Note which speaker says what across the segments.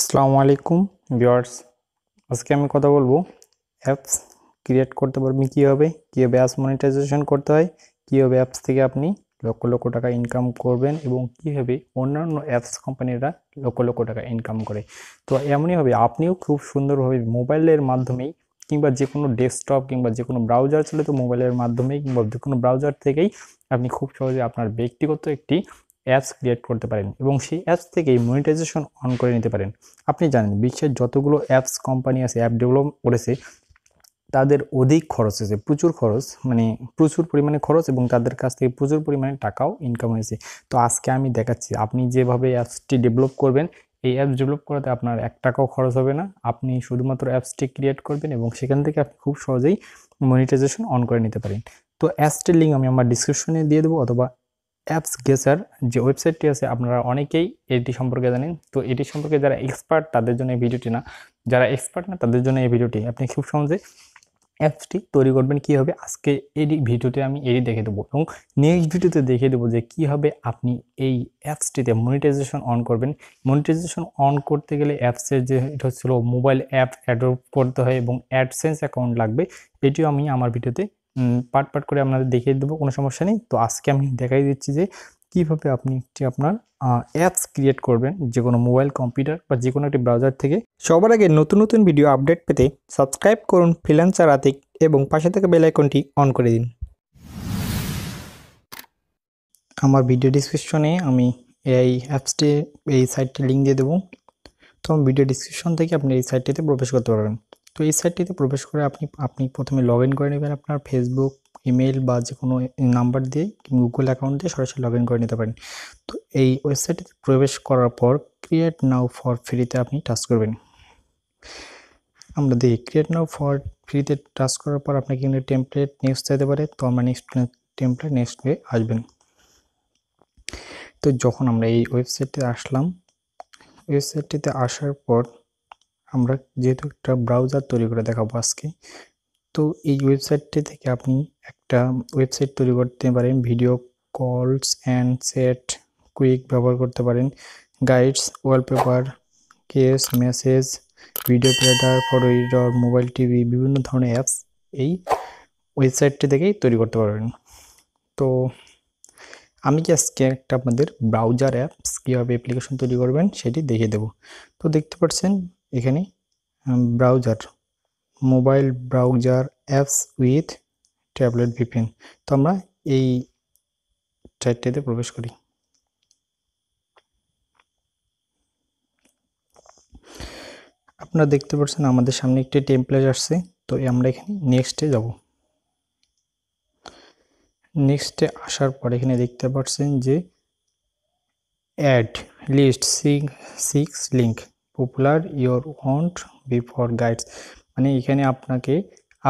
Speaker 1: আসসালামু আলাইকুম ভিউয়ার্স আজকে আমি কথা বলবো অ্যাপস ক্রিয়েট করতে পারবেন কীভাবে কীভাবে অ্যাপস মনিটাইজেশন করতে হয় কীভাবে অ্যাপস থেকে আপনি লক্ষ লক্ষ টাকা ইনকাম করবেন এবং কীভাবে অন্যান্য অ্যাপস কোম্পানিরা লক্ষ লক্ষ টাকা ইনকাম করে তো এমনইভাবে আপনিও খুব সুন্দরভাবে মোবাইলের মাধ্যমেই কিংবা যে কোনো ডেস্কটপ কিংবা যে কোনো ব্রাউজার চলে তো মোবাইলের মাধ্যমে কিংবা যে কোনো ব্রাউজার থেকেই আপনি খুব সহজে আপনার ব্যক্তিগত একটি অ্যাপস ক্রিয়েট করতে পারেন এবং সেই অ্যাপস থেকেই মনিটাইজেশন অন করে নিতে পারেন আপনি জানেন বিশ্বের যতগুলো অ্যাপস কোম্পানি আছে অ্যাপ ডেভেলপ করেছে তাদের অধিক খরচ হয়েছে প্রচুর খরচ মানে প্রচুর পরিমাণে খরচ এবং তাদের কাছ থেকে প্রচুর পরিমাণে টাকাও ইনকাম হয়েছে তো আজকে আমি দেখাচ্ছি আপনি যেভাবে অ্যাপসটি ডেভেলপ করবেন এই অ্যাপস ডেভেলপ করাতে আপনার এক টাকাও খরচ হবে না আপনি শুধুমাত্র অ্যাপসটি ক্রিয়েট করবেন এবং সেখান থেকে আপনি খুব সহজেই মনিটাইজেশন অন করে নিতে পারেন তো অ্যাপসটির লিঙ্ক আমি আমার ডিসক্রিপশনে দিয়ে দেবো অথবা অ্যাপস গেসার যে ওয়েবসাইটটি আছে আপনারা অনেকেই এটি সম্পর্কে জানেন তো এটি সম্পর্কে যারা এক্সপার্ট তাদের জন্য এই ভিডিওটি না যারা এক্সপার্ট না তাদের জন্য এই ভিডিওটি আপনি খুব সহজে অ্যাপসটি তৈরি করবেন হবে আজকে এই ভিডিওতে আমি এটি দেখে দেবো এবং নেক্সট ভিডিওতে দেখে দেবো যে কীভাবে আপনি এই অ্যাপসটিতে মনিটাইজেশন অন করবেন মনিটাইজেশন অন করতে গেলে অ্যাপসের যে এটা হচ্ছিল মোবাইল অ্যাপ অ্যাডপ্ট করতে হয় এবং অ্যাডসেন্স অ্যাকাউন্ট লাগবে এটিও আমি আমার ভিডিওতে পার্ট পার্ট করে আপনাদের দেখিয়ে দেবো কোনো সমস্যা নেই তো আজকে আমি দেখাই দিচ্ছি যে কীভাবে আপনি একটি আপনার অ্যাপস ক্রিয়েট করবেন যে কোনো মোবাইল কম্পিউটার বা যে কোনো একটি ব্রাউজার থেকে সবার আগে নতুন নতুন ভিডিও আপডেট পেতে সাবস্ক্রাইব করুন ফ্রিল্যান্সার আতিক এবং পাশে থাকা বেলাইকনটি অন করে দিন আমার ভিডিও ডিসক্রিপশনে আমি এই অ্যাপসটি এই সাইটটি লিঙ্ক দিয়ে দেবো তো ভিডিও ডিসক্রিপশন থেকে আপনি এই সাইটটিতে প্রবেশ করতে পারবেন তো এই সাইটটিতে প্রবেশ করে আপনি আপনি প্রথমে লগ ইন করে নেবেন আপনার ফেসবুক ইমেল বা যে কোনো নাম্বার দিয়ে গুগল অ্যাকাউন্ট দিয়ে সরাসরি লগ ইন করে নিতে পারেন তো এই ওয়েবসাইটটিতে প্রবেশ করার পর ক্রিয়েট নাও ফর ফ্রিতে আপনি টাচ করবেন আমরা দেখি ক্রিয়েট নাও ফর ফ্রিতে টাচ করার পর আপনাকে কিন্তু টেমপ্লেট নেক্সট চাইতে পারে তো আমরা নেক্সট টেমপ্লেট নেক্সট হয়ে আসবেন তো যখন আমরা এই ওয়েবসাইটটিতে আসলাম ওয়েবসাইটটিতে আসার পর আমরা যেহেতু একটা ব্রাউজার তৈরি করে দেখাবো আজকে তো এই ওয়েবসাইটটি থেকে আপনি একটা ওয়েবসাইট তৈরি করতে পারেন ভিডিও কলস অ্যান্ড সেট কুইক ব্যবহার করতে পারেন guides wallpaper case message video player photo editor mobile TV বিভিন্ন ধরনের অ্যাপস এই ওয়েবসাইটটি থেকেই তৈরি করতে পারবেন তো আমি কি আজকে একটা আপনাদের ব্রাউজার অ্যাপস কীভাবে অ্যাপ্লিকেশন তৈরি করবেন সেটি দেখিয়ে দেব তো দেখতে পাচ্ছেন এখানে browser mobile browser apps with tablet VPN তো আমরা এই চারটেতে প্রবেশ করি আপনারা দেখতে পাচ্ছেন আমাদের সামনে একটি টেম্পলেট আসছে তো আমরা এখানে নেক্সটে যাব নেক্সটে আসার পর এখানে দেখতে পাচ্ছেন যে অ্যাড লিস্ট সিক্স লিঙ্ক উপলার ইয়োর ওয়ন্ট বিফোর গাইডস মানে এখানে আপনাকে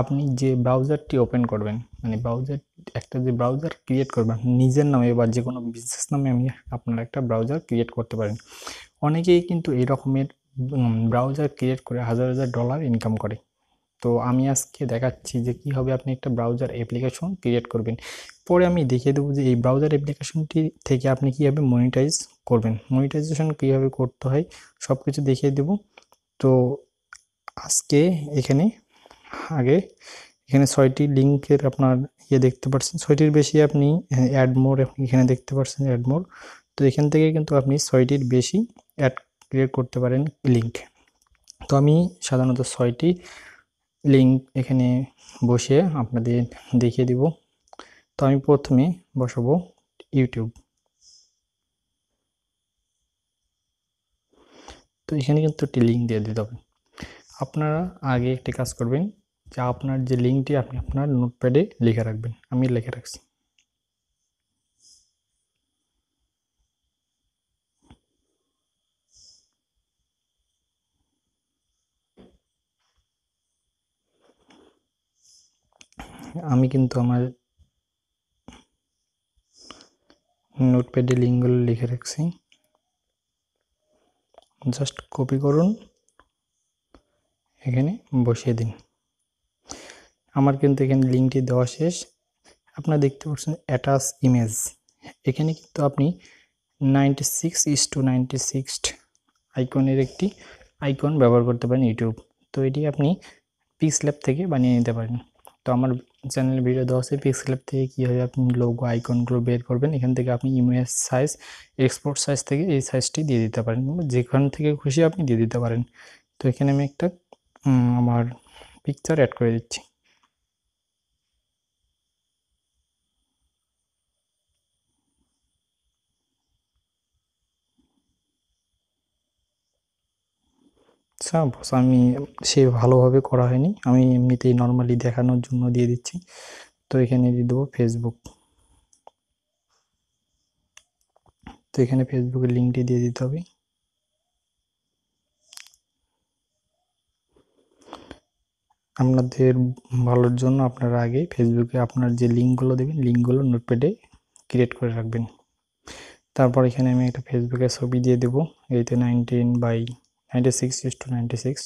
Speaker 1: আপনি যে ব্রাউজারটি ওপেন করবেন মানে ব্রাউজার একটা যে ব্রাউজার ক্রিয়েট করবেন নিজের নামে বা যে কোনো বিজনেস নামে আমি আপনারা একটা ব্রাউজার ক্রিয়েট করতে পারেন অনেকেই কিন্তু এই রকমের ব্রাউজার ক্রিয়েট করে হাজার হাজার ডলার ইনকাম করে তো আমি আজকে দেখাচ্ছি যে কীভাবে আপনি একটা ব্রাউজার অ্যাপ্লিকেশন ক্রিয়েট করবেন পরে আমি দেখিয়ে দেবো যে এই ব্রাউজার অ্যাপ্লিকেশনটি থেকে আপনি কীভাবে মনিটাইজ করবেন মনিটাইজেশন কীভাবে করতে হয় সব কিছু দেখিয়ে দেব তো আজকে এখানে আগে এখানে ছয়টি লিঙ্কের আপনার ইয়ে দেখতে পাচ্ছেন ছয়টির বেশি আপনি অ্যাড মোর এখানে দেখতে পাচ্ছেন অ্যাড মোর তো এখান থেকে কিন্তু আপনি ছয়টির বেশি অ্যাড ক্রিয়েট করতে পারেন লিঙ্ক তো আমি সাধারণত ছয়টি লিঙ্ক এখানে বসে আপনাদের দেখিয়ে দিব তো আমি প্রথমে বসাবো ইউটিউব তো এখানে কিন্তু একটি লিঙ্ক দিয়ে দিতে হবে আপনারা আগে একটি কাজ করবেন যা আপনার যে লিঙ্কটি আপনি আপনার নোটপ্যাডে লিখে রাখবেন আমি লিখে রাখছি আমি কিন্তু আমার নোটপ্যাডে লিঙ্কগুলো লিখে রাখছি জাস্ট কপি করুন এখানে বসিয়ে দিন আমার কিন্তু এখানে লিঙ্কটি দেওয়া শেষ আপনারা দেখতে পাচ্ছেন অ্যাটাচ ইমেজ এখানে কিন্তু আপনি নাইনটি সিক্স ইস টু আইকনের একটি আইকন ব্যবহার করতে পারেন ইউটিউব তো এটি আপনি পিক্স ল্যাব থেকে বানিয়ে নিতে পারেন তো আমার চ্যানেল ভিডিও দেওয়া আছে পিক্সেলের থেকে কীভাবে আপনি লোগো আইকনগুলো বের করবেন এখান থেকে আপনি ইমেজ সাইজ এক্সপোর্ট সাইজ থেকে এই সাইজটি দিয়ে দিতে পারেন যেখান থেকে খুশি আপনি দিয়ে দিতে পারেন তো এখানে আমি একটা আমার পিকচার অ্যাড করে দিচ্ছি আচ্ছা বস আমি সে ভালোভাবে করা হয়নি আমি এমনিতেই নর্মালি দেখানোর জন্য দিয়ে দিচ্ছি তো এখানে দিয়ে দেবো ফেসবুক তো এখানে ফেসবুকের লিঙ্কটি দিয়ে দিতে হবে আপনাদের ভালোর জন্য আপনারা আগে ফেসবুকে আপনার যে লিঙ্কগুলো দেবেন লিঙ্কগুলো নোটপ্যাডে ক্রিয়েট করে রাখবেন তারপর এখানে আমি একটা ফেসবুকের ছবি দিয়ে দেবো এইতে নাইনটিন বাই 96 is to 96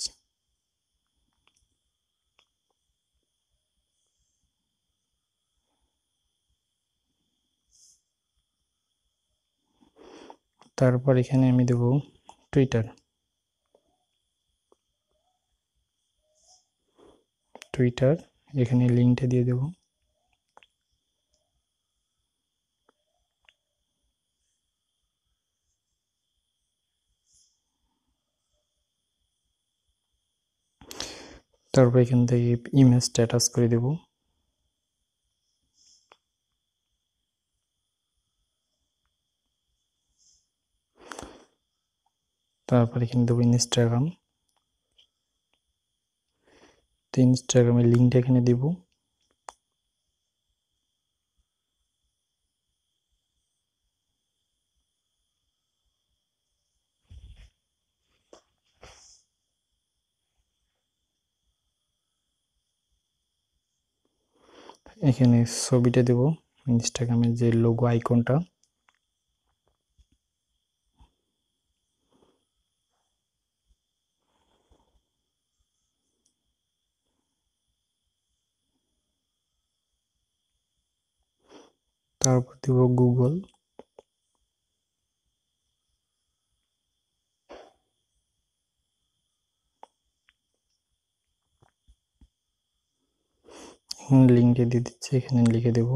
Speaker 1: তারপর এখানে আমি দেব টুইটার টুইটার এখানে লিঙ্কটা দিয়ে দেবো তারপর এখান থেকে ইমেজ স্ট্যাটাস করে দেব তারপর এখানে দেবো ইনস্টাগ্রাম তো ইনস্টাগ্রামের লিঙ্কটা এখানে দেবো এখানে ছবিটা দেব ইনস্টাগ্রামের যে লোগো আইকনটা তারপর দেব গুগল লিঙ্কটি দিয়ে দিচ্ছি এখানে লিখে দেব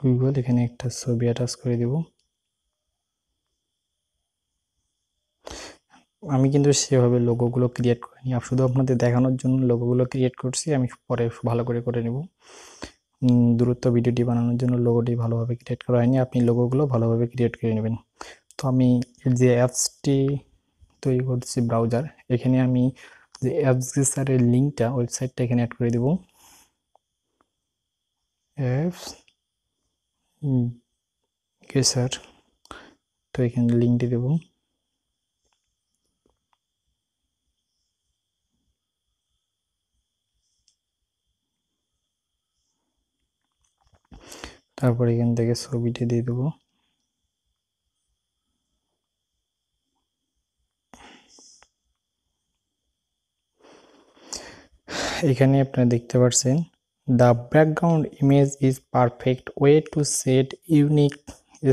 Speaker 1: গুগল এখানে একটা ছবি অ্যাটাচ করে দেব আমি কিন্তু সেভাবে লোগোগুলো ক্রিয়েট করিনি শুধু আপনাদের দেখানোর জন্য লোগোগুলো ক্রিয়েট করছি আমি পরে ভালো করে করে নেব দূরত্ব ভিডিওটি বানানোর জন্য লোগোটি ভালোভাবে ক্রিয়েট করা হয়নি আপনি লোগোগুলো ভালোভাবে ক্রিয়েট করে নেবেন তো আমি যে অ্যাপসটি তৈরি করছি ব্রাউজার এখানে আমি যে অ্যাপসগেসারের লিঙ্কটা ওয়েবসাইটটা এখানে অ্যাড করে দেব অ্যাপস স্যার তো এখানে লিঙ্কটি দেব তারপর এখান থেকে ছবিটি দিয়ে দেবো এখানে আপনারা দেখতে পাচ্ছেন the background image is perfect way to set unique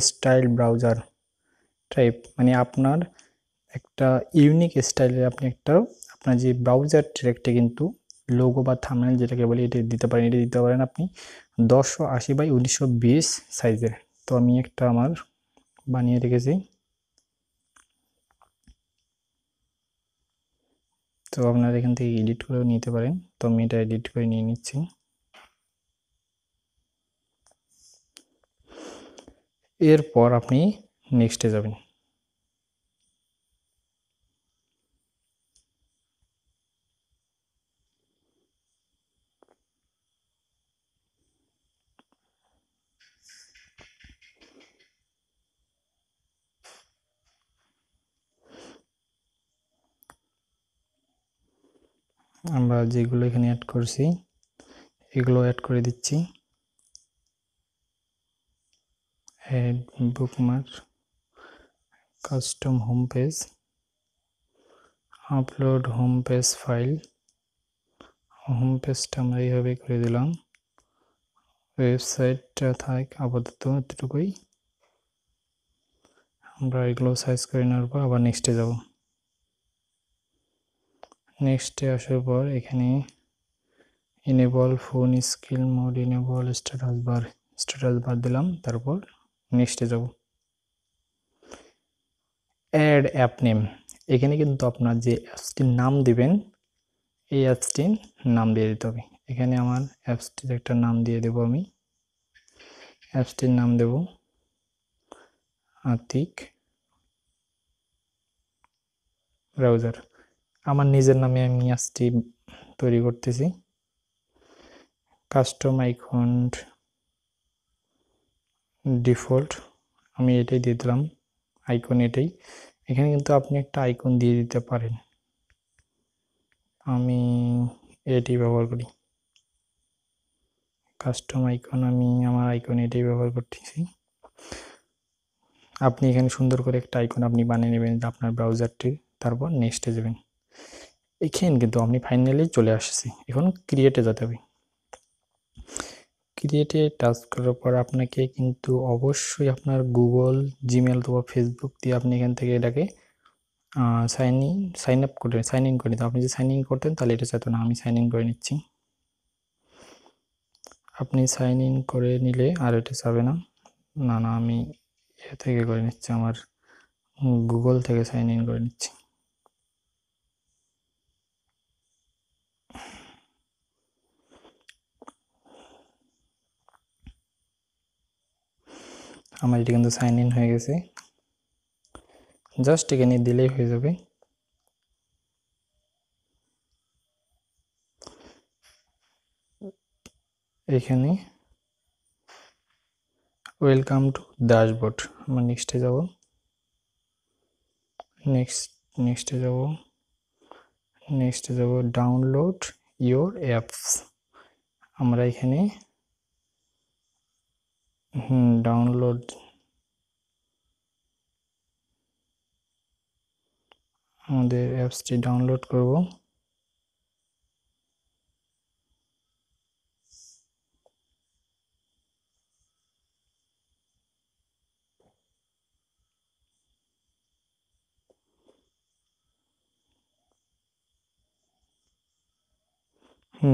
Speaker 1: style browser type মানে আপনার একটা ইউনিক স্টাইলে আপনি একটা আপনার যে ব্রাউজার ট্রেকটি কিন্তু লোগো বা থামেল যেটাকে বলি এটা দিতে পারেন এটা দিতে পারেন আপনি দশশো আশি বাই উনিশশো বিশ সাইজের তো আমি একটা আমার বানিয়ে রেখেছি তো আপনারা এখান থেকে এডিট করেও নিতে পারেন তো আমি এটা এডিট করে নিয়ে নিচ্ছি এরপর আপনি নেক্সটে যাবেন আমরা যেগুলো এখানে অ্যাড করছি এগুলো অ্যাড করে দিচ্ছি add bookmark custom home page upload home page file home পেজটা আমরা এইভাবে করে দিলাম ওয়েবসাইটটা থাক আপাতত এতটুকুই আমরা এগুলো সাইজ করে নেওয়ার পর আবার নেক্সটে যাবো নেক্সটে আসার পর এখানে enable full screen mode enable status bar status bar দিলাম তারপর নেক্সটে যাব অ্যাড অ্যাপ নেম এখানে কিন্তু আপনার যে অ্যাপসটির নাম দিবেন এই অ্যাপসটির নাম দিয়ে দিতে হবে এখানে আমার অ্যাপসটির একটা নাম দিয়ে দেব আমি অ্যাপসটির নাম দেব আতিক ব্রাউজার আমার নিজের নামে আমি আজটি তৈরি করতেছি কাস্টম আইকন্ড ডিফল্ট আমি এটাই দিয়ে দিলাম আইকন এটাই এখানে কিন্তু আপনি একটা আইকন দিয়ে দিতে পারেন আমি এটি ব্যবহার করি কাস্টম আইকন আমি আমার আইকন এটাই ব্যবহার করতেছি আপনি এখানে সুন্দর করে একটা আইকন আপনি বানিয়ে নেবেন আপনার ব্রাউজারটির তারপর নেক্সটে যাবেন এখানে কিন্তু আপনি ফাইনালি চলে আসছি এখন ক্রিয়েটে যেতে হবে ক্রিয়েটে টাচ করার পর আপনাকে কিন্তু অবশ্যই আপনার গুগল জিমেল অথবা ফেসবুক দিয়ে আপনি এখান থেকে এটাকে সাইন ইন সাইন আপ করে সাইন ইন করে আপনি যদি সাইন ইন করতেন তাহলে এটা চাইতো না আমি সাইন ইন করে নিচ্ছি আপনি সাইন ইন করে নিলে আর এটা চাবে না না না আমি এ থেকে করে নিচ্ছি আমার গুগল থেকে সাইন ইন করে নিচ্ছি আমার এটি কিন্তু সাইন ইন হয়ে গেছে জাস্ট এখানে দিলেই হয়ে যাবে এখানে ওয়েলকাম টু ড্যাশবোর্ড আমরা নেক্সটে যাব নেক্সট নেক্সটে যাব নেক্সটে যাব ডাউনলোড ইয়োর অ্যাপস আমরা এখানে হুম ডাউনলোড আমাদের অ্যাপসটি ডাউনলোড করব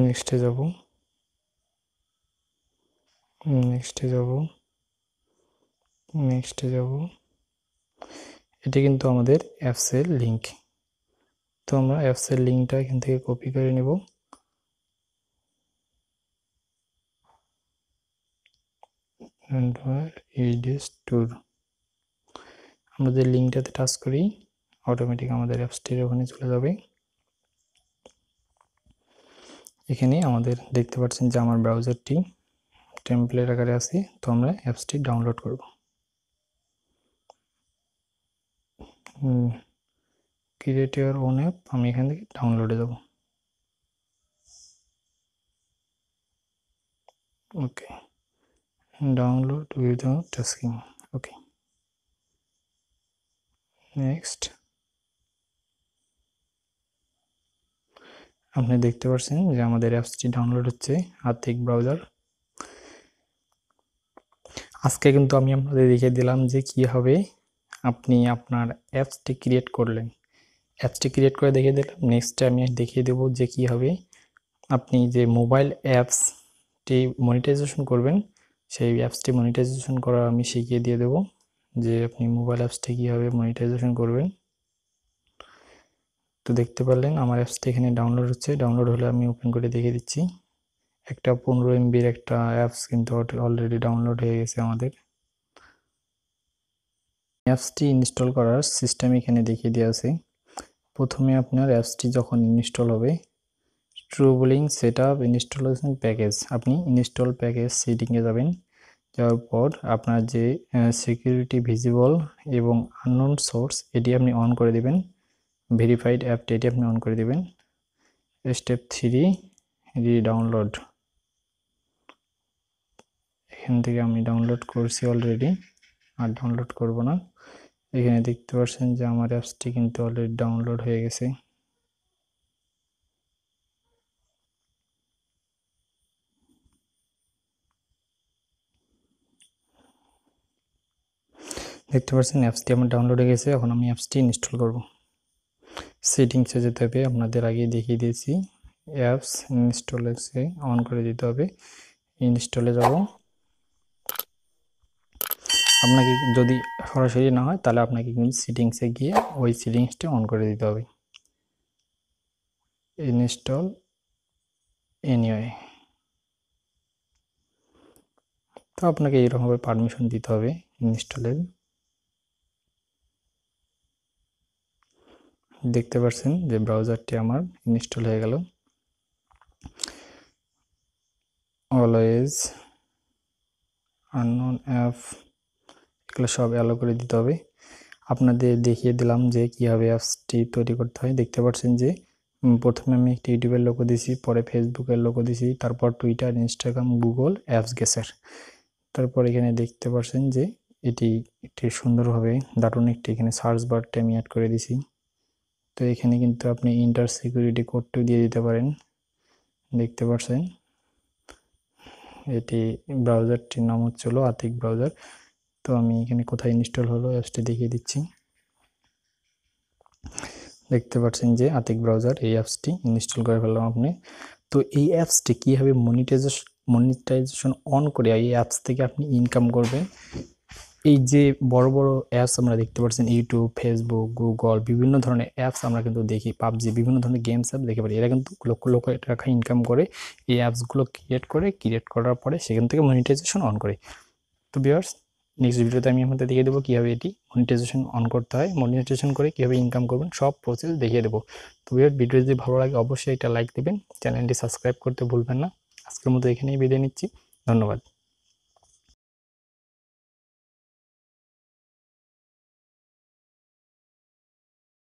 Speaker 1: নেক্সটে যাব নেক্সটে যাব নেক্সটে যাব এটি কিন্তু আমাদের অ্যাপসের লিঙ্ক তো আমরা অ্যাপসের লিঙ্কটা এখান থেকে কপি করে নেব এইডেস ট্যুর আমরা যে লিঙ্কটাতে টাচ করি অটোমেটিক আমাদের অ্যাপসটির ওখানে চলে যাবে এখানে আমাদের দেখতে পাচ্ছেন যে আমার ব্রাউজারটি টেমপ্লেট আকারে আছি তো আমরা অ্যাপসটি ডাউনলোড করব ক্রিয়েট ইউর ওন অ্যাপ আমি এখান থেকে ডাউনলোডে যাব okay download with tasking okay next আপনি দেখতে পাচ্ছেন যে আমাদের অ্যাপসটি ডাউনলোড হচ্ছে আর্থিক ব্রাউজার আজকে কিন্তু আমি আপনাদের দেখিয়ে দিলাম যে হবে আপনি আপনার অ্যাপসটি ক্রিয়েট করলেন অ্যাপসটি ক্রিয়েট করে দেখিয়ে দিলাম নেক্সটে আমি দেখিয়ে দেবো যে হবে আপনি যে মোবাইল অ্যাপসটি মনিটাইজেশন করবেন সেই অ্যাপসটি মনিটাইজেশন করা আমি শিখিয়ে দিয়ে দেবো যে আপনি মোবাইল অ্যাপসটি কীভাবে মনিটাইজেশন করবেন তো দেখতে পারলেন আমার অ্যাপসটি এখানে ডাউনলোড হচ্ছে ডাউনলোড হলে আমি ওপেন করে দেখিয়ে দিচ্ছি একটা পনেরো এমবির একটা অ্যাপস কিন্তু অলরেডি ডাউনলোড হয়ে গেছে আমাদের অ্যাপসটি ইনস্টল করার সিস্টেম এখানে দেখিয়ে দেওয়া আছে প্রথমে আপনার অ্যাপসটি যখন ইনস্টল হবে troubling set up installation package আপনি ইনস্টল প্যাকেজ সেটিংয়ে যাবেন যাওয়ার পর আপনার যে সিকিউরিটি ভিজিবল এবং আননোন সোর্স এটি আপনি অন করে দেবেন ভেরিফাইড অ্যাপটি এটি আপনি অন করে দেবেন স্টেপ থ্রি রি ডাউনলোড এখান থেকে আমি ডাউনলোড করছি অলরেডি আর ডাউনলোড করব না এখানে দেখতে পাচ্ছেন যে আমার অ্যাপসটি কিন্তু অলরেডি ডাউনলোড হয়ে গেছে দেখতে পাচ্ছেন অ্যাপসটি আমার ডাউনলোড হয়ে গেছে এখন আমি অ্যাপসটি ইনস্টল করব সেটিংসে যেতে হবে আপনাদের আগে দেখিয়ে দিয়েছি অ্যাপস ইনস্টলেসে অন করে দিতে হবে ইনস্টলে যাব আপনাকে যদি সরাসরি না হয় তাহলে আপনাকে কিন্তু সিটিংসে গিয়ে ওই সিটিংসটি অন করে দিতে হবে ইনস্টল এনিওয়ে তো আপনাকে এরকমভাবে পারমিশন দিতে হবে ইনস্টলের দেখতে পাচ্ছেন যে ব্রাউজারটি আমার ইনস্টল হয়ে গেল অলওয়েজ আনন অ্যাপ এগুলো সব অ্যালো করে দিতে হবে আপনাদের দেখিয়ে দিলাম যে কীভাবে অ্যাপসটি তৈরি করতে হয় দেখতে পাচ্ছেন যে প্রথমে আমি একটি ইউটিউবের লোগো দিয়েছি পরে ফেসবুকের লোকও দিয়েছি তারপর টুইটার ইনস্টাগ্রাম গুগল অ্যাপস গেসের তারপর এখানে দেখতে পাচ্ছেন যে এটি একটি সুন্দরভাবে দারুণ একটি এখানে সার্চ বারটি আমি অ্যাড করে দিছি তো এখানে কিন্তু আপনি ইন্টার সিকিউরিটি কোডটিও দিয়ে দিতে পারেন দেখতে পাচ্ছেন এটি ব্রাউজারটির নাম হচ্ছিল আতিক ব্রাউজার তো আমি এখানে কোথায় ইনস্টল হলো অ্যাপসটি দেখিয়ে দিচ্ছি দেখতে পাচ্ছেন যে আতিক ব্রাউজার এই অ্যাপসটি ইনস্টল করে ফেললাম আপনি তো এই অ্যাপসটি কীভাবে মনিটাইজেশন মনিটাইজেশন অন করে এই অ্যাপস থেকে আপনি ইনকাম করবেন এই যে বড় বড় অ্যাপস আমরা দেখতে পাচ্ছেন ইউটিউব ফেসবুক গুগল বিভিন্ন ধরনের অ্যাপস আমরা কিন্তু দেখি পাবজি বিভিন্ন ধরনের গেমস অ্যাপ দেখতে পারি এরা কিন্তু লক্ষ লক্ষ টাকা ইনকাম করে এই অ্যাপসগুলো ক্রিয়েট করে ক্রিয়েট করার পরে সেখান থেকে মনিটাইজেশন অন করে তো বিয়ার্স নেক্সট ভিডিওতে আমি আপনাদের দেখিয়ে দেবো কীভাবে এটি মনিটাইজেশন অন করতে হয় মনিটাইজেশন করে কীভাবে ইনকাম করবেন সব প্রসেস দেখিয়ে দেবো তো ভিডিও যদি ভালো লাগে অবশ্যই এটা লাইক দেবেন চ্যানেলটি সাবস্ক্রাইব করতে ভুলবেন না আজকের মতো এখানেই বিদায় নিচ্ছি ধন্যবাদ